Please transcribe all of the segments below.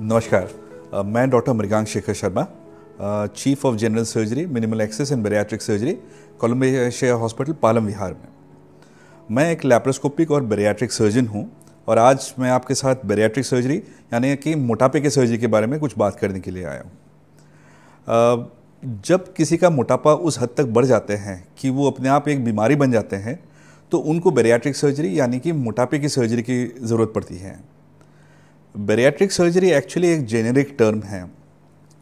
नमस्कार मैं doctor Mrigank Shekhar Sharma chief of general surgery minimal access and bariatric surgery Columbia hospital Palam Vihar में मैं एक लैप्रोस्कोपिक और बेरियाट्रिक सर्जन हूँ और आज मैं आपके साथ बेरियाट्रिक सर्जरी यानी कि मोटापे के सर्जरी के बारे में कुछ बात करने के लिए आया हूँ जब किसी का मोटापा उस हद तक बढ़ जाते हैं कि वो अपने आप एक बीमारी बन जाते हैं तो उनको बेरियाट्रिक सर्जरी यानी कि मोटापे की सर्जरी की ज़रूरत पड़ती है बेरियाट्रिक सर्जरी एक्चुअली एक जेनेरिक टर्म है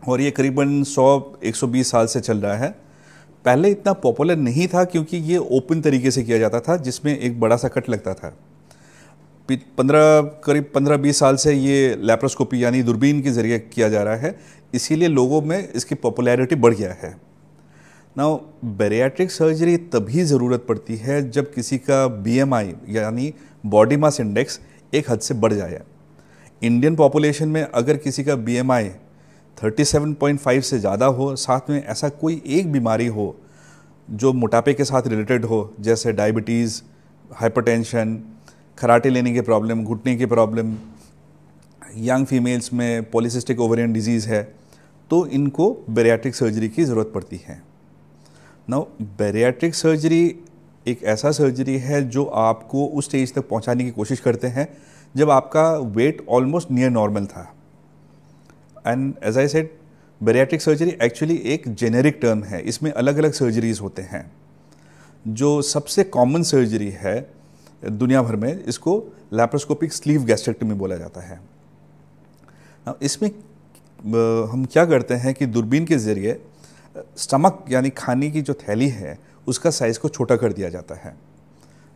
और ये करीबन 100 120 साल से चल रहा है पहले इतना पॉपुलर नहीं था क्योंकि ये ओपन तरीके से किया जाता था जिसमें एक बड़ा सा कट लगता था पंद्रह करीब पंद्रह बीस साल से ये लेप्रोस्कोपी यानी दूरबीन के ज़रिए किया जा रहा है इसीलिए लोगों में इसकी पॉपुलैरिटी बढ़ गया है ना बेरियाट्रिक सर्जरी तभी ज़रूरत पड़ती है जब किसी का बीएमआई यानी बॉडी मास इंडेक्स एक हद से बढ़ जाए इंडियन पॉपुलेशन में अगर किसी का बी 37.5 से ज़्यादा हो साथ में ऐसा कोई एक बीमारी हो जो मोटापे के साथ रिलेटेड हो जैसे डायबिटीज़ हाइपरटेंशन खराटे लेने की प्रॉब्लम घुटने की प्रॉब्लम यंग फीमेल्स में पॉलिसिस्टिक ओवरियन डिजीज़ है तो इनको बेरियाट्रिक सर्जरी की ज़रूरत पड़ती है नाउ बेरियाट्रिक सर्जरी एक ऐसा सर्जरी है जो आपको उस स्टेज तक पहुंचाने की कोशिश करते हैं जब आपका वेट ऑलमोस्ट नियर नॉर्मल था and as I said bariatric surgery actually एक जेनेरिक टर्म है इसमें अलग अलग सर्जरीज होते हैं जो सबसे कॉमन सर्जरी है दुनिया भर में इसको लैप्रोस्कोपिक स्लीव गैस्ट्रेक्टमी बोला जाता है इसमें हम क्या करते हैं कि दूरबीन के ज़रिए स्टमक यानी खाने की जो थैली है उसका साइज़ को छोटा कर दिया जाता है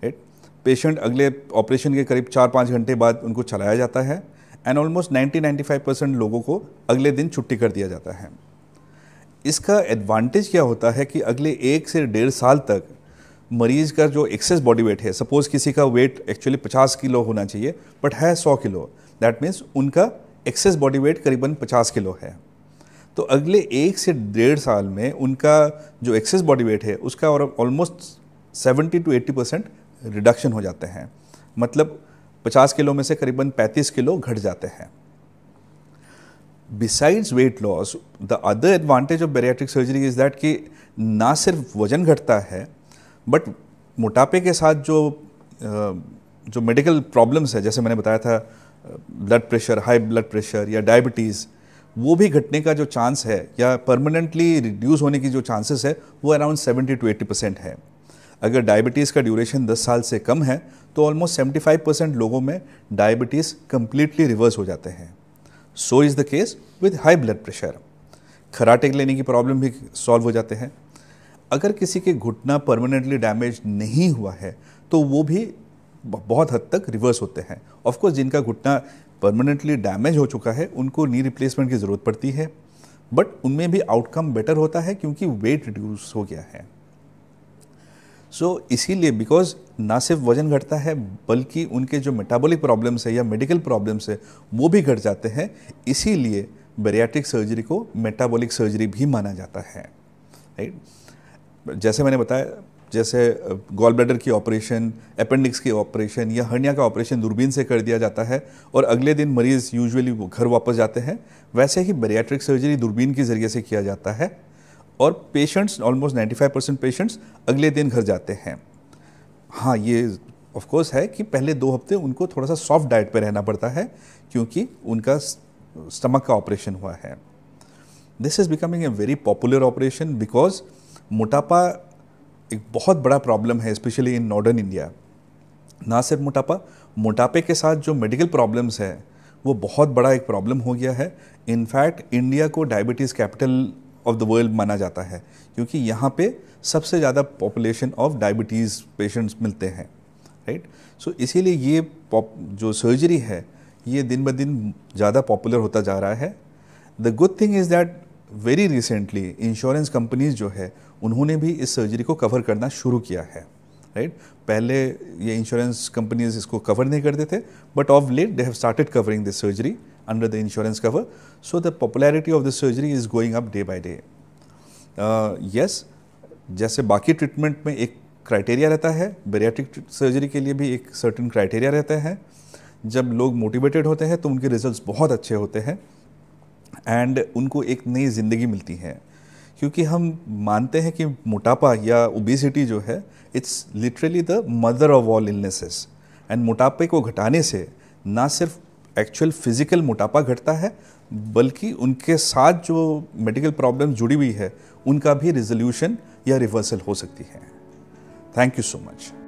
राइट पेशेंट अगले ऑपरेशन के करीब चार पाँच घंटे बाद उनको चलाया जाता है एंड ऑलमोस्ट 90-95 परसेंट लोगों को अगले दिन छुट्टी कर दिया जाता है इसका एडवांटेज क्या होता है कि अगले एक से डेढ़ साल तक मरीज का जो एक्सेस बॉडी वेट है सपोज किसी का वेट एक्चुअली 50 किलो होना चाहिए बट है 100 किलो दैट मीन्स उनका एक्सेस बॉडी वेट करीबन 50 किलो है तो अगले एक से डेढ़ साल में उनका जो एक्सेस बॉडी वेट है उसका और ऑलमोस्ट 70 टू 80 परसेंट रिडक्शन हो जाते हैं मतलब 50 किलो में से करीबन 35 किलो घट जाते हैं besides weight loss the other advantage of bariatric surgery is that कि ना सिर्फ वजन घटता है बट मोटापे के साथ जो जो मेडिकल प्रॉब्लम्स है जैसे मैंने बताया था blood pressure high blood pressure या डायबिटीज़ वो भी घटने का जो चांस है या परमानेंटली रिड्यूस होने की जो चांसेस है वो अराउंड 70 टू 80 परसेंट है अगर डायबिटीज़ का ड्यूरेशन 10 साल से कम है तो ऑलमोस्ट 75 परसेंट लोगों में डायबिटीज़ कम्प्लीटली रिवर्स हो जाते हैं so is the case with high blood pressure खराटे लेने की प्रॉब्लम भी सॉल्व हो जाते हैं अगर किसी के घुटना परमानेंटली डैमेज नहीं हुआ है तो वो भी बहुत हद तक रिवर्स होते हैं ऑफकोर्स जिनका घुटना परमानेंटली डैमेज हो चुका है उनको नी रिप्लेसमेंट की ज़रूरत पड़ती है बट उनमें भी आउटकम बेटर होता है क्योंकि वेट रिड्यूस हो गया है सो so, इसीलिए बिकॉज ना सिर्फ वजन घटता है बल्कि उनके जो मेटाबॉलिक प्रॉब्लम्स है या मेडिकल प्रॉब्लम्स है वो भी घट जाते हैं इसीलिए बेरियाटिक सर्जरी को मेटाबॉलिक सर्जरी भी माना जाता है राइट जैसे मैंने बताया जैसे गॉल ब्लैडर की ऑपरेशन अपेंडिक्स की ऑपरेशन या हर्निया का ऑपरेशन दूरबीन से कर दिया जाता है और अगले दिन मरीज़ यूजुअली घर वापस जाते हैं वैसे ही बेरियाट्रिक सर्जरी दूरबीन के ज़रिए से किया जाता है और पेशेंट्स ऑलमोस्ट 95 परसेंट पेशेंट्स अगले दिन घर जाते हैं हाँ ये ऑफ कोर्स है कि पहले दो हफ्ते उनको थोड़ा सा सॉफ्ट डाइट पर रहना पड़ता है क्योंकि उनका स्टमक का ऑपरेशन हुआ है this is becoming a very popular operation because मोटापा एक बहुत बड़ा प्रॉब्लम है स्पेशली इन नॉर्डर्न इंडिया ना सिर्फ मोटापा मोटापे के साथ जो मेडिकल प्रॉब्लम्स है वो बहुत बड़ा एक प्रॉब्लम हो गया है इनफैक्ट इंडिया को diabetes capital of the world माना जाता है क्योंकि यहाँ पे सबसे ज़्यादा पॉपुलेशन ऑफ डायबिटीज़ पेशेंट्स मिलते हैं राइट सो इसीलिए ये जो सर्जरी है ये दिन ब दिन ज़्यादा पॉपुलर होता जा रहा है the good thing is that very recently insurance companies जो है उन्होंने भी इस सर्जरी को कवर करना शुरू किया है राइट right? पहले ये इंश्योरेंस कंपनीज इसको कवर नहीं करते थे but of late they have started covering this surgery under the insurance cover. So the popularity of the surgery is going up day by day. Yes uh, जैसे बाकी treatment में एक criteria रहता है बेरियाटिक सर्जरी के लिए भी एक सर्टन क्राइटेरिया रहता है जब लोग मोटिवेटेड होते हैं तो उनके रिजल्ट्स बहुत अच्छे होते हैं एंड उनको एक नई ज़िंदगी मिलती है क्योंकि हम मानते हैं कि मोटापा या ओबेसिटी जो है it's literally the mother of all illnesses and मोटापे को घटाने से ना सिर्फ एक्चुअल फिजिकल मोटापा घटता है बल्कि उनके साथ जो मेडिकल प्रॉब्लम जुड़ी हुई है उनका भी रिजोल्यूशन या रिवर्सल हो सकती है थैंक यू सो मच